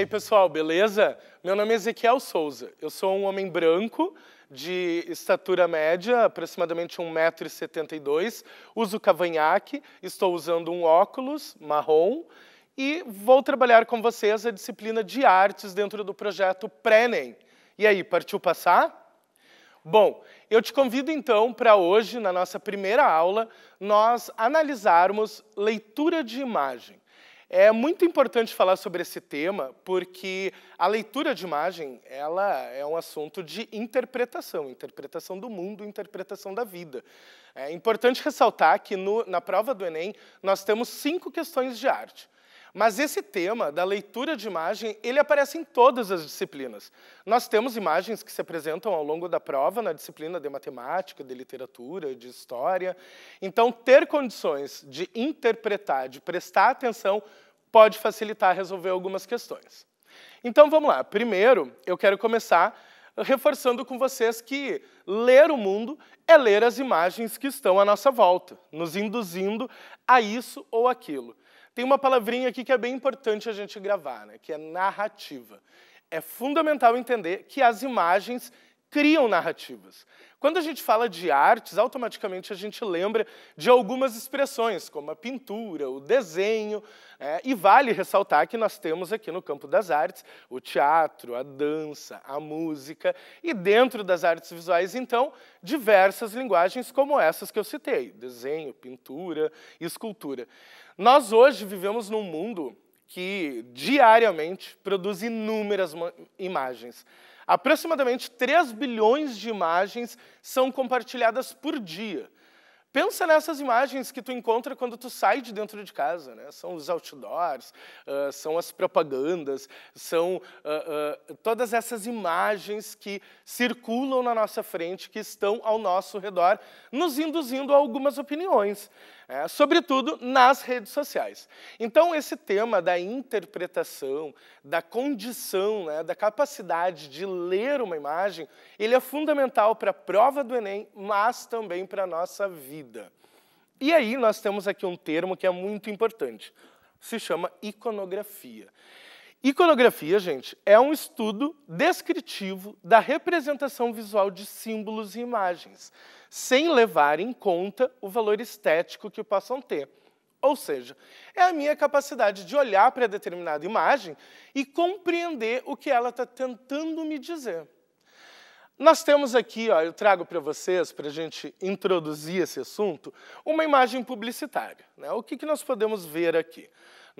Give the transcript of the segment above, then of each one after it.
aí, pessoal, beleza? Meu nome é Ezequiel Souza. Eu sou um homem branco, de estatura média, aproximadamente 1,72m. Uso cavanhaque, estou usando um óculos marrom e vou trabalhar com vocês a disciplina de artes dentro do projeto Prenem. E aí, partiu passar? Bom, eu te convido então para hoje, na nossa primeira aula, nós analisarmos leitura de imagem. É muito importante falar sobre esse tema, porque a leitura de imagem ela é um assunto de interpretação, interpretação do mundo, interpretação da vida. É importante ressaltar que no, na prova do Enem nós temos cinco questões de arte. Mas esse tema da leitura de imagem, ele aparece em todas as disciplinas. Nós temos imagens que se apresentam ao longo da prova na disciplina de matemática, de literatura, de história. Então, ter condições de interpretar, de prestar atenção pode facilitar resolver algumas questões. Então vamos lá. Primeiro, eu quero começar reforçando com vocês que ler o mundo é ler as imagens que estão à nossa volta, nos induzindo a isso ou aquilo. Tem uma palavrinha aqui que é bem importante a gente gravar, né, que é narrativa. É fundamental entender que as imagens criam narrativas. Quando a gente fala de artes, automaticamente a gente lembra de algumas expressões, como a pintura, o desenho, é, e vale ressaltar que nós temos aqui no campo das artes o teatro, a dança, a música, e dentro das artes visuais, então, diversas linguagens como essas que eu citei: desenho, pintura escultura. Nós hoje vivemos num mundo que diariamente produz inúmeras imagens. Aproximadamente 3 bilhões de imagens são compartilhadas por dia. Pensa nessas imagens que tu encontra quando tu sai de dentro de casa, né? São os outdoors, uh, são as propagandas, são uh, uh, todas essas imagens que circulam na nossa frente, que estão ao nosso redor, nos induzindo a algumas opiniões é, sobretudo nas redes sociais. Então, esse tema da interpretação, da condição, né, da capacidade de ler uma imagem, ele é fundamental para a prova do Enem, mas também para a nossa vida. E aí nós temos aqui um termo que é muito importante, se chama iconografia. Iconografia, gente, é um estudo descritivo da representação visual de símbolos e imagens, sem levar em conta o valor estético que possam ter. Ou seja, é a minha capacidade de olhar para determinada imagem e compreender o que ela está tentando me dizer. Nós temos aqui, ó, eu trago para vocês, para a gente introduzir esse assunto, uma imagem publicitária. Né? O que, que nós podemos ver aqui?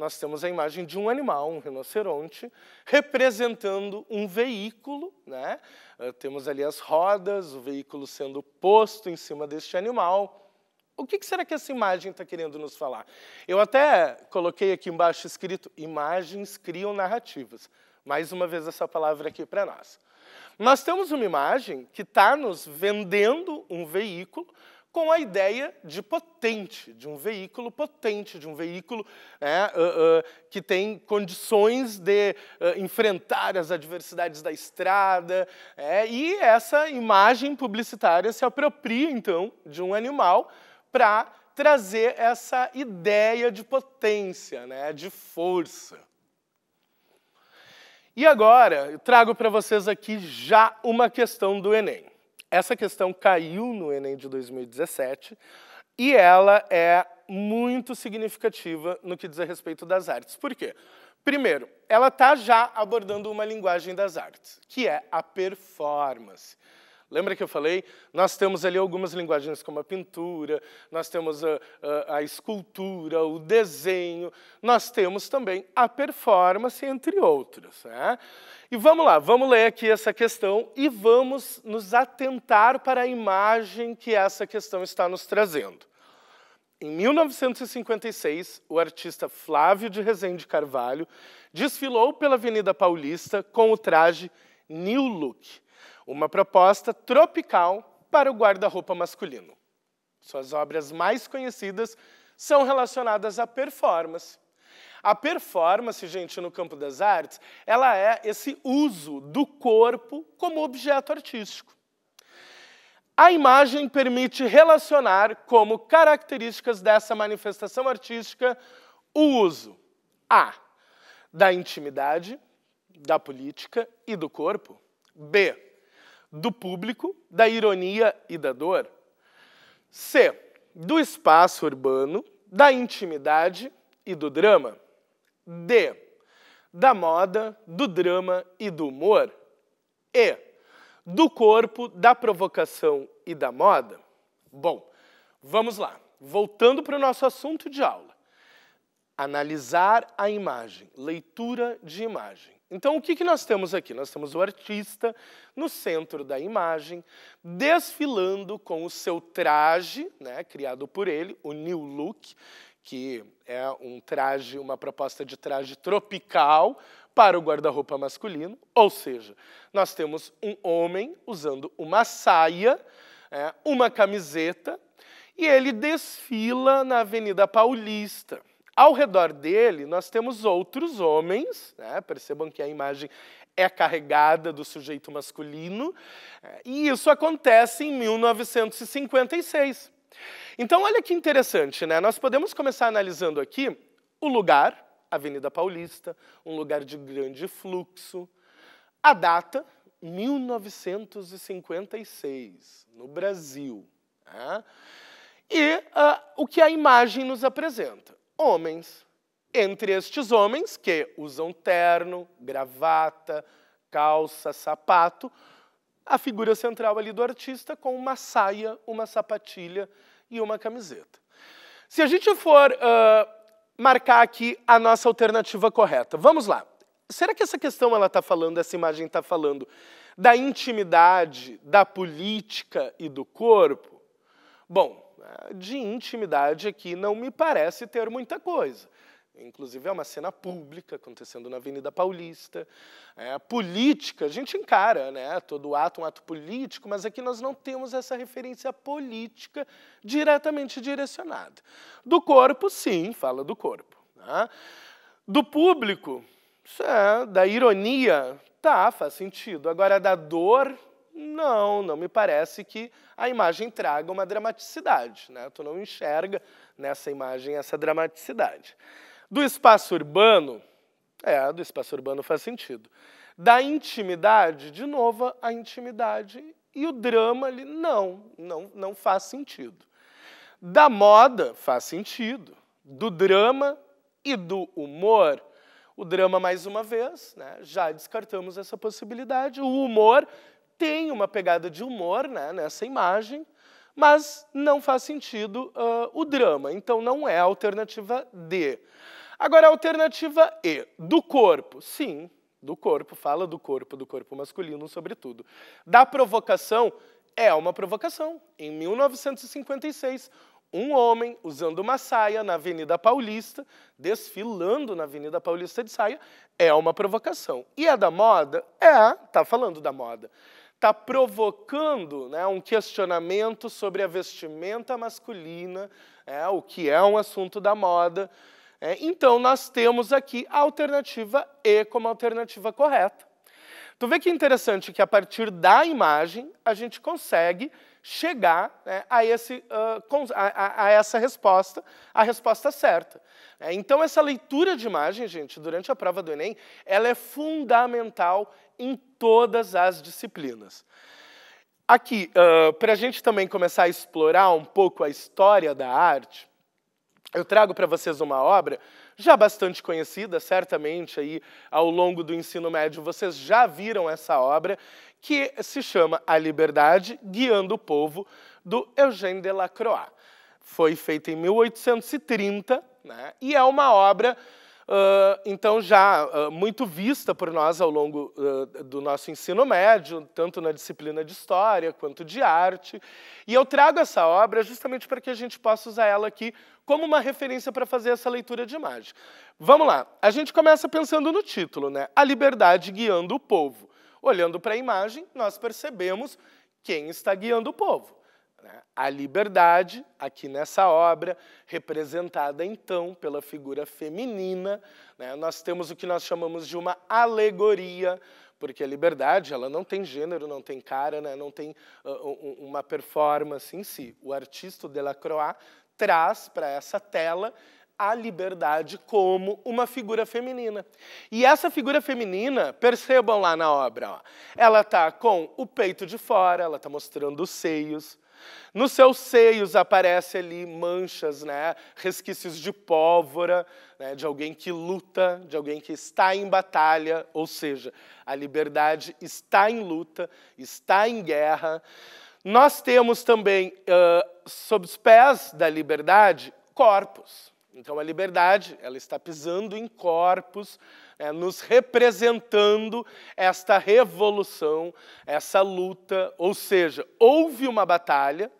nós temos a imagem de um animal, um rinoceronte, representando um veículo. Né? Ah, temos ali as rodas, o veículo sendo posto em cima deste animal. O que será que essa imagem está querendo nos falar? Eu até coloquei aqui embaixo escrito: imagens criam narrativas. Mais uma vez essa palavra aqui para nós. Nós temos uma imagem que está nos vendendo um veículo com a ideia de potente, de um veículo potente, de um veículo uh, uh, que tem condições de uh, enfrentar as adversidades da estrada. É, e essa imagem publicitária se apropria, então, de um animal para trazer essa ideia de potência, né, de força. E agora, eu trago para vocês aqui já uma questão do Enem. Essa questão caiu no Enem de 2017 e ela é muito significativa no que diz a respeito das artes. Por quê? Primeiro, ela está já abordando uma linguagem das artes, que é a performance. Lembra que eu falei? Nós temos ali algumas linguagens como a pintura, nós temos a, a, a escultura, o desenho, nós temos também a performance, entre outras. Né? E vamos lá, vamos ler aqui essa questão e vamos nos atentar para a imagem que essa questão está nos trazendo. Em 1956, o artista Flávio de Rezende Carvalho desfilou pela Avenida Paulista com o traje New Look, uma proposta tropical para o guarda-roupa masculino. Suas obras mais conhecidas são relacionadas à performance. A performance, gente, no campo das artes, ela é esse uso do corpo como objeto artístico. A imagem permite relacionar como características dessa manifestação artística o uso A da intimidade, da política e do corpo, B do público, da ironia e da dor. C. Do espaço urbano, da intimidade e do drama. D. Da moda, do drama e do humor. E. Do corpo, da provocação e da moda. Bom, vamos lá. Voltando para o nosso assunto de aula. Analisar a imagem, leitura de imagem. Então, o que, que nós temos aqui? Nós temos o artista no centro da imagem, desfilando com o seu traje, né, criado por ele, o New Look, que é um traje, uma proposta de traje tropical para o guarda-roupa masculino. Ou seja, nós temos um homem usando uma saia, é, uma camiseta, e ele desfila na Avenida Paulista. Ao redor dele, nós temos outros homens, né? percebam que a imagem é carregada do sujeito masculino, é, e isso acontece em 1956. Então, olha que interessante, né? Nós podemos começar analisando aqui o lugar, Avenida Paulista, um lugar de grande fluxo, a data, 1956, no Brasil. Né? E uh, o que a imagem nos apresenta? homens. Entre estes homens, que usam terno, gravata, calça, sapato, a figura central ali do artista com uma saia, uma sapatilha e uma camiseta. Se a gente for uh, marcar aqui a nossa alternativa correta, vamos lá. Será que essa questão ela está falando, essa imagem está falando da intimidade, da política e do corpo? Bom, eh, de intimidade aqui não me parece ter muita coisa. Inclusive, é uma cena pública acontecendo na Avenida Paulista. É, política, a gente encara né, todo ato, um ato político, mas aqui nós não temos essa referência política diretamente direcionada. Do corpo, sim, fala do corpo. Né? Do público, é, da ironia, tá, faz sentido. Agora, da dor, não, não me parece que a imagem traga uma dramaticidade. Né? Tu não enxerga nessa imagem essa dramaticidade. Do espaço urbano, é, do espaço urbano faz sentido. Da intimidade, de novo, a intimidade e o drama ali, não, não, não faz sentido. Da moda, faz sentido. Do drama e do humor, o drama, mais uma vez, né, já descartamos essa possibilidade. O humor tem uma pegada de humor né, nessa imagem, mas não faz sentido uh, o drama. Então não é a alternativa D. Agora, a alternativa E, do corpo. Sim, do corpo, fala do corpo, do corpo masculino, sobretudo. Da provocação, é uma provocação. Em 1956, um homem usando uma saia na Avenida Paulista, desfilando na Avenida Paulista de saia, é uma provocação. E a da moda? É, tá falando da moda está provocando né, um questionamento sobre a vestimenta masculina, é, o que é um assunto da moda. É, então, nós temos aqui a alternativa E como alternativa correta. Tu vê que interessante que a partir da imagem a gente consegue chegar né, a, esse, uh, a, a, essa resposta, a resposta certa. É, então, essa leitura de imagem, gente, durante a prova do Enem, ela é fundamental em todas as disciplinas. Aqui, uh, ah, para a gente também começar a explorar um pouco a história da arte, eu trago para vocês uma obra já bastante conhecida, certamente aí ao longo do ensino médio vocês já viram essa obra, que se chama A Liberdade Guiando o Povo, do Eugène Delacroix. Foi feita em 1830 né, e é uma obra, uh, então, já uh, muito vista por nós ao longo uh, do nosso ensino médio, tanto na disciplina de História quanto de Arte. E eu trago essa obra justamente para que a gente possa usar ela aqui como uma referência para fazer essa leitura de imagem. Vamos lá, a gente começa pensando no título, né? A Liberdade Guiando o Povo. Olhando para a imagem, nós percebemos quem está guiando o povo. Né? A liberdade, aqui nessa obra, representada então pela figura feminina, né? nós temos o que nós chamamos de uma alegoria, porque a liberdade ela não tem gênero, não tem cara, né? não tem uh, uma performance em si. O artista Delacroix traz para essa tela a liberdade como uma figura feminina. E essa figura feminina, percebam lá na obra, ó, ela está com o peito de fora, ela está mostrando os seios. Nos seus seios aparecem ali manchas, né, resquícios de pólvora, né, de alguém que luta, de alguém que está em batalha, ou seja, a liberdade está em luta, está em guerra. Nós temos também, uh, sob os pés da liberdade, corpos. Então, a liberdade, ela está pisando em corpos, é, nos representando esta revolução, essa luta. Ou seja, houve uma batalha,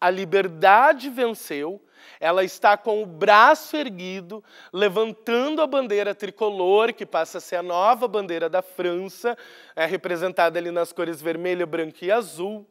a liberdade venceu, ela está com o braço erguido, levantando a bandeira tricolor, que passa a ser a nova bandeira da França, é representada ali nas cores vermelha, branca e azul.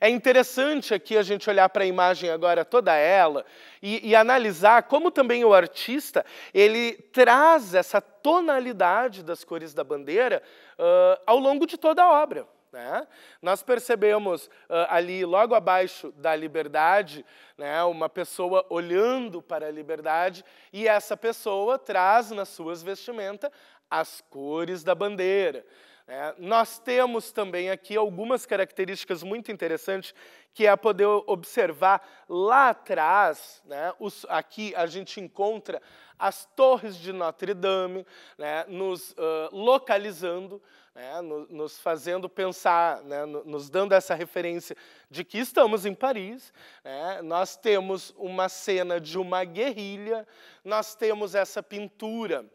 É interessante aqui a gente olhar para a imagem agora toda ela e, e, analisar como também o artista ele traz essa tonalidade das cores da bandeira uh, ao longo de toda a obra. Né? Nós percebemos uh, ali, logo abaixo da liberdade, né, uma pessoa olhando para a liberdade e essa pessoa traz nas suas vestimentas as cores da bandeira. É, nós temos também aqui algumas características muito interessantes, que é poder observar lá atrás, né, os, aqui a gente encontra as torres de Notre Dame, né, nos uh, localizando, né, no, nos fazendo pensar, né, no, nos dando essa referência de que estamos em Paris, né, nós temos uma cena de uma guerrilha, nós temos essa pintura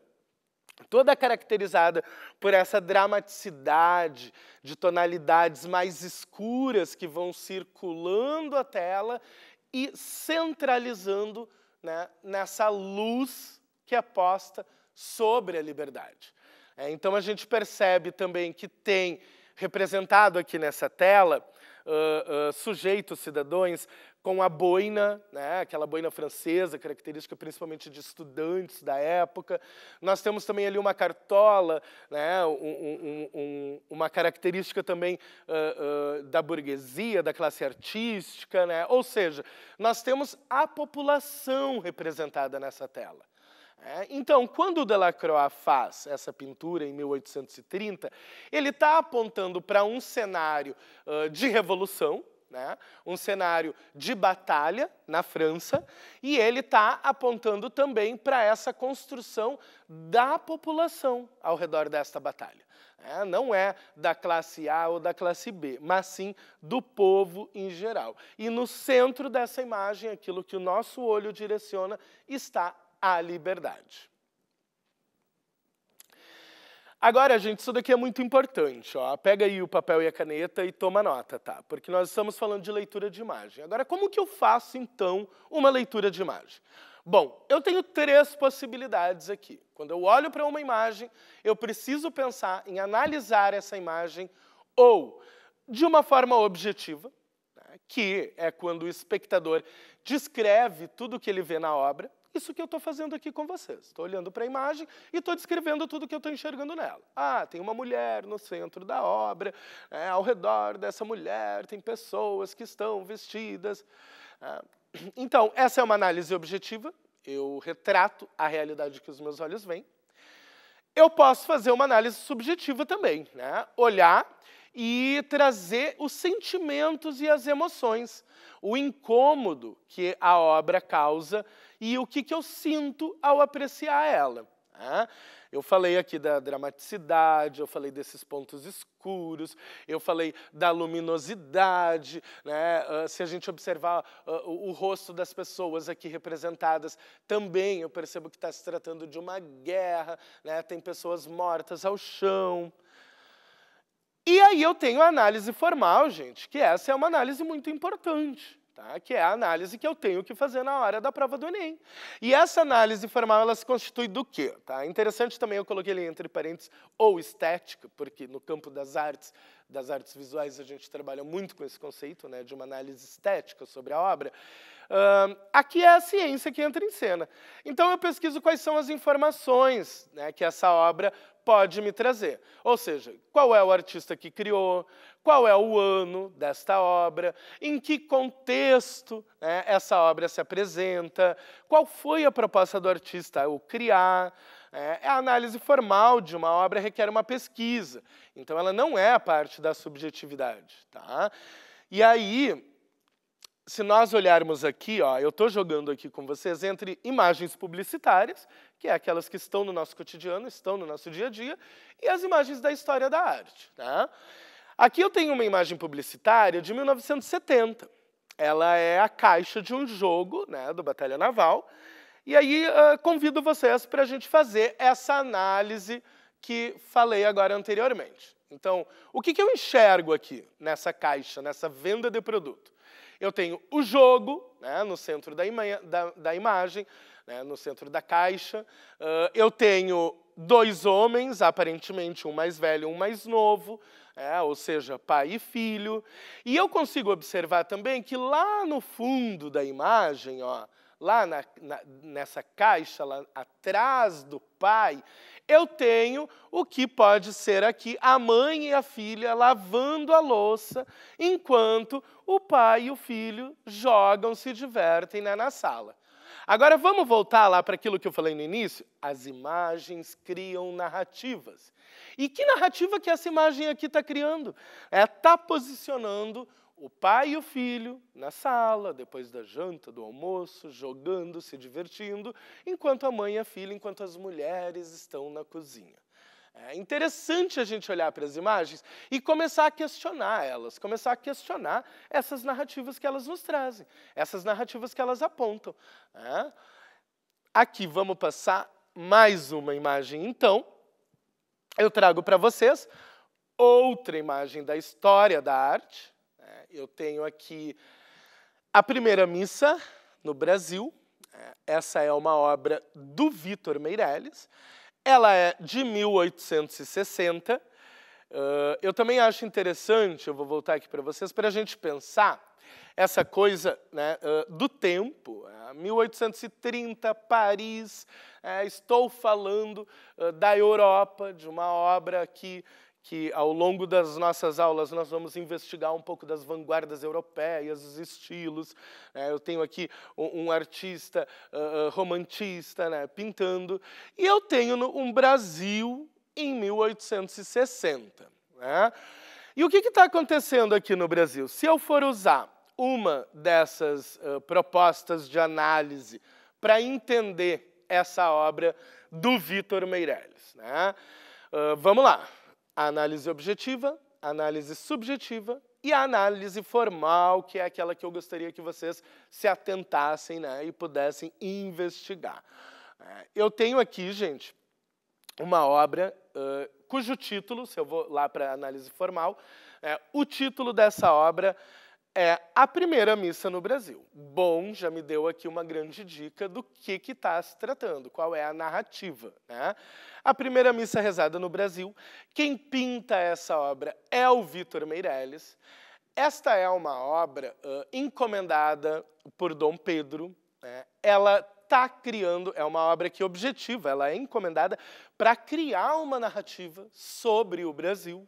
toda caracterizada por essa dramaticidade de tonalidades mais escuras que vão circulando a tela e centralizando né, nessa luz que é posta sobre a liberdade. É, então a gente percebe também que tem representado aqui nessa tela uh, uh, sujeitos, cidadãos com a boina, né, aquela boina francesa, característica principalmente de estudantes da época. Nós temos também ali uma cartola, né, um, um, um, uma característica também uh, uh, da burguesia, da classe artística. Né? Ou seja, nós temos a população representada nessa tela. É, então, quando Delacroix faz essa pintura em 1830, ele está apontando para um cenário uh, de revolução, né? um cenário de batalha na França, e ele está apontando também para essa construção da população ao redor desta batalha. É, não é da classe A ou da classe B, mas sim do povo em geral. E no centro dessa imagem, aquilo que o nosso olho direciona, está a liberdade. Agora, gente, isso daqui é muito importante. Ó. Pega aí o papel e a caneta e toma nota, tá? Porque nós estamos falando de leitura de imagem. Agora, como que eu faço, então, uma leitura de imagem? Bom, eu tenho três possibilidades aqui. Quando eu olho para uma imagem, eu preciso pensar em analisar essa imagem ou de uma forma objetiva, né, que é quando o espectador descreve tudo o que ele vê na obra, isso que eu estou fazendo aqui com vocês. Estou olhando para a imagem e estou descrevendo tudo que eu estou enxergando nela. Ah, tem uma mulher no centro da obra, é, ao redor dessa mulher tem pessoas que estão vestidas. É. Então, essa é uma análise objetiva, eu retrato a realidade que os meus olhos veem. Eu posso fazer uma análise subjetiva também, né? olhar e trazer os sentimentos e as emoções, o incômodo que a obra causa e o que, que eu sinto ao apreciar ela. Né? Eu falei aqui da dramaticidade, eu falei desses pontos escuros, eu falei da luminosidade, né? Ah, se a gente observar ah, o rosto das pessoas aqui representadas, também eu percebo que está se tratando de uma guerra, né? tem pessoas mortas ao chão. E aí eu tenho a análise formal, gente, que essa é uma análise muito importante. Tá? que é a análise que eu tenho que fazer na hora da prova do Enem. E essa análise formal, ela se constitui do quê? Tá? Interessante também, eu coloquei ali entre parênteses, ou estética, porque no campo das artes, das artes visuais, a gente trabalha muito com esse conceito né, de uma análise estética sobre a obra. Uh, aqui é a ciência que entra em cena. Então eu pesquiso quais são as informações né, que essa obra pode me trazer. Ou seja, qual é o artista que criou, qual é o ano desta obra, em que contexto né, essa obra se apresenta, qual foi a proposta do artista ao criar. Né. a análise formal de uma obra requer uma pesquisa, então ela não é a parte da subjetividade. Tá? E aí, se nós olharmos aqui, ó, eu estou jogando aqui com vocês entre imagens publicitárias, que é aquelas que estão no nosso cotidiano, estão no nosso dia a dia, e as imagens da história da arte. Tá? Aqui eu tenho uma imagem publicitária de 1970. Ela é a caixa de um jogo né, do Batalha Naval. E aí uh, convido vocês para a gente fazer essa análise que falei agora anteriormente. Então, o que, que eu enxergo aqui nessa caixa, nessa venda de produto? Eu tenho o jogo né, no centro da, ima da, da imagem, né, no centro da caixa. Uh, eu tenho dois homens, aparentemente um mais velho e um mais novo, é, ou seja, pai e filho. E eu consigo observar também que lá no fundo da imagem, ó, lá na, na, nessa caixa, lá atrás do pai, eu tenho o que pode ser aqui a mãe e a filha lavando a louça, enquanto o pai e o filho jogam, se divertem né, na sala. Agora vamos voltar lá para aquilo que eu falei no início? As imagens criam narrativas. E que narrativa que essa imagem aqui está criando? Está é, está posicionando o pai e o filho na sala, depois da janta, do almoço, jogando, se divertindo, enquanto a mãe e a filha, enquanto as mulheres estão na cozinha. É interessante a gente olhar para as imagens e começar a questionar elas, começar a questionar essas narrativas que elas nos trazem, essas narrativas que elas apontam. É. Aqui vamos passar mais uma imagem, então. Eu trago para vocês outra imagem da história da arte, é, eu tenho aqui a primeira missa no Brasil. É, essa é uma obra do Vitor Meirelles. Ela é de 1860. É, eu também acho interessante, eu vou voltar aqui para vocês, para a gente pensar essa coisa né, do tempo. 1830, Paris, estou falando da Europa, de uma obra que que ao longo das nossas aulas nós vamos investigar um pouco das vanguardas europeias, os estilos. Né? Eu tenho aqui um, um artista uh, romantista né? pintando, e eu tenho um Brasil em 1860. Né? E o que está acontecendo aqui no Brasil? Se eu for usar uma dessas uh, propostas de análise para entender essa obra do Vitor Meirelles, uh, vamos lá. A análise objetiva, a análise subjetiva e a análise formal, que é aquela que eu gostaria que vocês se atentassem né, e pudessem investigar. É, eu tenho aqui, gente, uma obra uh, cujo título, se eu vou lá para a análise formal, é, o título dessa obra é a primeira missa no Brasil. Bom já me deu aqui uma grande dica do que está se tratando, qual é a narrativa. Né? A primeira missa rezada no Brasil. Quem pinta essa obra é o Vitor Meirelles. Esta é uma obra uh, encomendada por Dom Pedro. Né? Ela está criando, é uma obra que objetiva, ela é encomendada para criar uma narrativa sobre o Brasil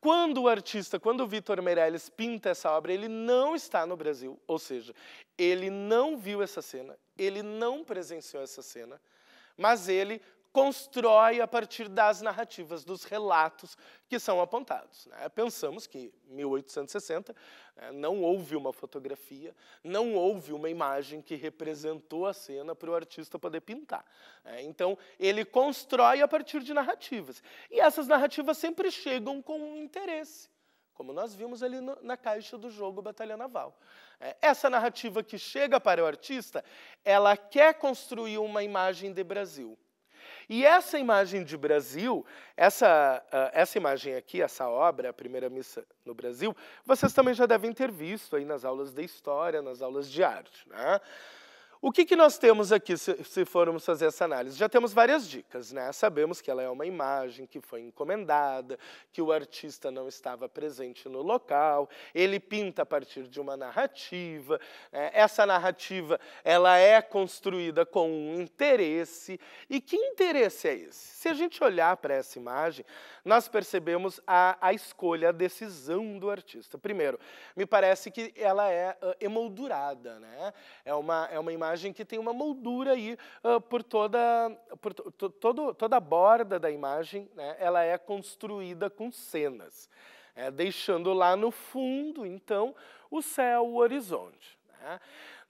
quando o artista, quando o Vitor Meirelles pinta essa obra, ele não está no Brasil, ou seja, ele não viu essa cena, ele não presenciou essa cena, mas ele constrói a partir das narrativas, dos relatos que são apontados. Né? Pensamos que 1860 né, não houve uma fotografia, não houve uma imagem que representou a cena para o artista poder pintar. Né? Então ele constrói a partir de narrativas e essas narrativas sempre chegam com um interesse. Como nós vimos ali no, na caixa do jogo Batalha Naval. É, essa narrativa que chega para o artista, ela quer construir uma imagem de Brasil e essa imagem de Brasil, essa, ah, essa imagem aqui, essa obra, a primeira missa no Brasil, vocês também já devem ter visto aí nas aulas de história, nas aulas de arte. Né? O que, que nós temos aqui se, se formos fazer essa análise? Já temos várias dicas, né? Sabemos que ela é uma imagem que foi encomendada, que o artista não estava presente no local, ele pinta a partir de uma narrativa. Né? Essa narrativa ela é construída com um interesse. E que interesse é esse? Se a gente olhar para essa imagem, nós percebemos a, a escolha, a decisão do artista. Primeiro, me parece que ela é uh, emoldurada, né? É uma, é uma imagem que tem uma moldura aí uh, por, toda, por to, todo, toda a borda da imagem, né? ela é construída com cenas, né? deixando lá no fundo, então, o céu, o horizonte. Né?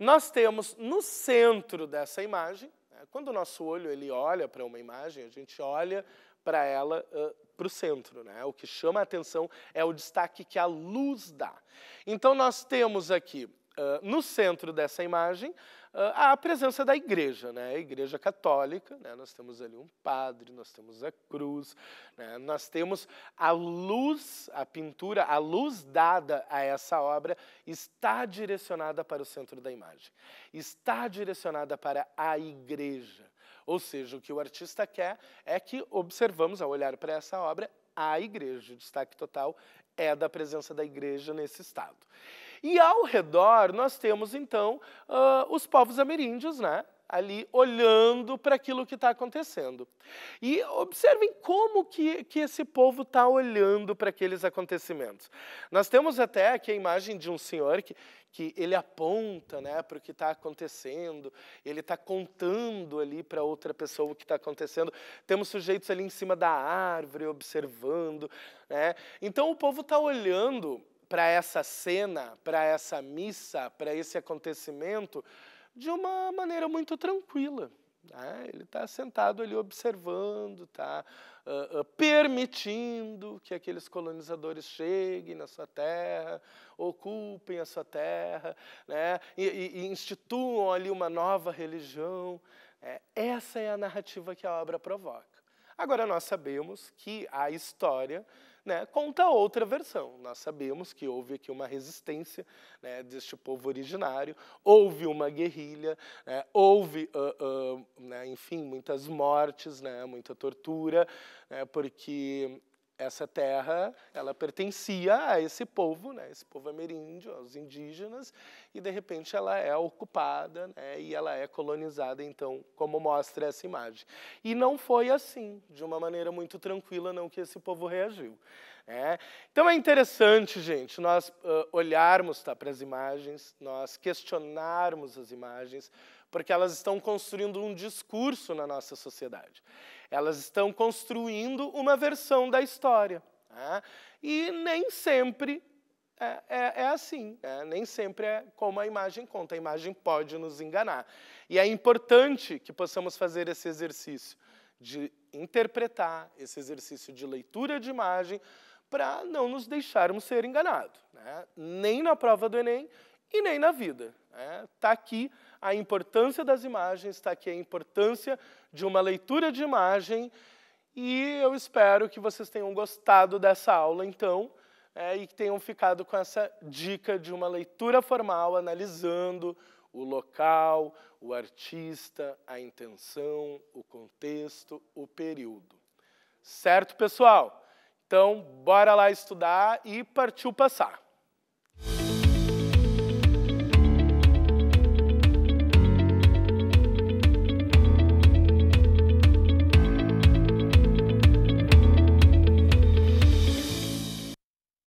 Nós temos no centro dessa imagem, né? quando o nosso olho ele olha para uma imagem, a gente olha para ela uh, para o centro. Né? O que chama a atenção é o destaque que a luz dá. Então, nós temos aqui, uh, no centro dessa imagem, uh, a presença da igreja, né? a igreja católica. Né? Nós temos ali um padre, nós temos a cruz, né? nós temos a luz, a pintura, a luz dada a essa obra está direcionada para o centro da imagem, está direcionada para a igreja. Ou seja, o que o artista quer é que observamos, ao olhar para essa obra, a igreja. O destaque total é da presença da igreja nesse estado. E ao redor nós temos então uh, os povos ameríndios, né? ali olhando para aquilo que está acontecendo. E observem como que, que esse povo está olhando para aqueles acontecimentos. Nós temos até aqui a imagem de um senhor que que ele aponta né, para o que está acontecendo, ele está contando ali para outra pessoa o que está acontecendo. Temos sujeitos ali em cima da árvore observando. Né? Então o povo está olhando para essa cena, para essa missa, para esse acontecimento de uma maneira muito tranquila. Né, ele está sentado ali observando, está uh, uh, permitindo que aqueles colonizadores cheguem na sua terra, ocupem a sua terra, né? e, e, e instituam ali uma nova religião. É, essa é a narrativa que a obra provoca. Agora, nós sabemos que a história né, conta outra versão. Nós sabemos que houve aqui uma resistência né, deste povo originário, houve uma guerrilha, né, houve, uh, uh, enfim, muitas mortes, né, muita tortura, né, porque essa terra ela pertencia a esse povo, né, esse povo ameríndio, é aos indígenas, e de repente ela é ocupada né, e ela é colonizada, então, como mostra essa imagem. E não foi assim, de uma maneira muito tranquila, não que esse povo reagiu. Né. Então é interessante, gente, nós uh, olharmos tá, para as imagens, nós questionarmos as imagens, porque elas estão construindo um discurso na nossa sociedade. Elas estão construindo uma versão da história. Né? E nem sempre é, é, é assim, né? nem sempre é como a imagem conta. A imagem pode nos enganar. E é importante que possamos fazer esse exercício de interpretar, esse exercício de leitura de imagem, para não nos deixarmos ser enganados, né? nem na prova do Enem e nem na vida. Está né? Tá aqui a importância das imagens, está aqui a importância de uma leitura de imagem. E eu espero que vocês tenham gostado dessa aula, então, é, e que tenham ficado com essa dica de uma leitura formal, analisando o local, o artista, a intenção, o contexto, o período. Certo, pessoal? Então, bora lá estudar e partiu passar.